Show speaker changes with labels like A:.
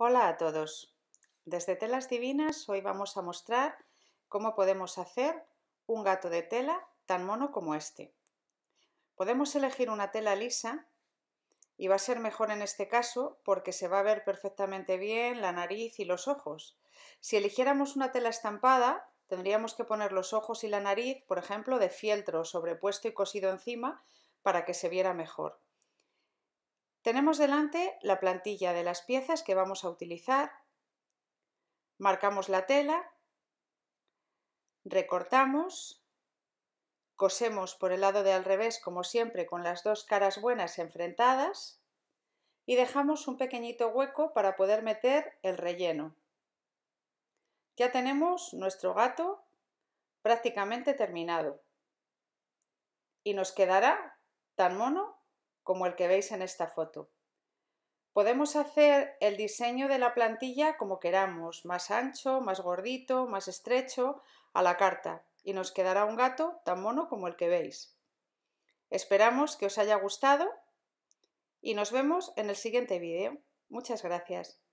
A: Hola a todos. Desde Telas Divinas hoy vamos a mostrar cómo podemos hacer un gato de tela tan mono como este. Podemos elegir una tela lisa y va a ser mejor en este caso porque se va a ver perfectamente bien la nariz y los ojos. Si eligiéramos una tela estampada tendríamos que poner los ojos y la nariz, por ejemplo, de fieltro sobrepuesto y cosido encima para que se viera mejor. Tenemos delante la plantilla de las piezas que vamos a utilizar, marcamos la tela, recortamos, cosemos por el lado de al revés como siempre con las dos caras buenas enfrentadas y dejamos un pequeñito hueco para poder meter el relleno. Ya tenemos nuestro gato prácticamente terminado y nos quedará tan mono como el que veis en esta foto. Podemos hacer el diseño de la plantilla como queramos, más ancho, más gordito, más estrecho, a la carta, y nos quedará un gato tan mono como el que veis. Esperamos que os haya gustado y nos vemos en el siguiente vídeo. Muchas gracias.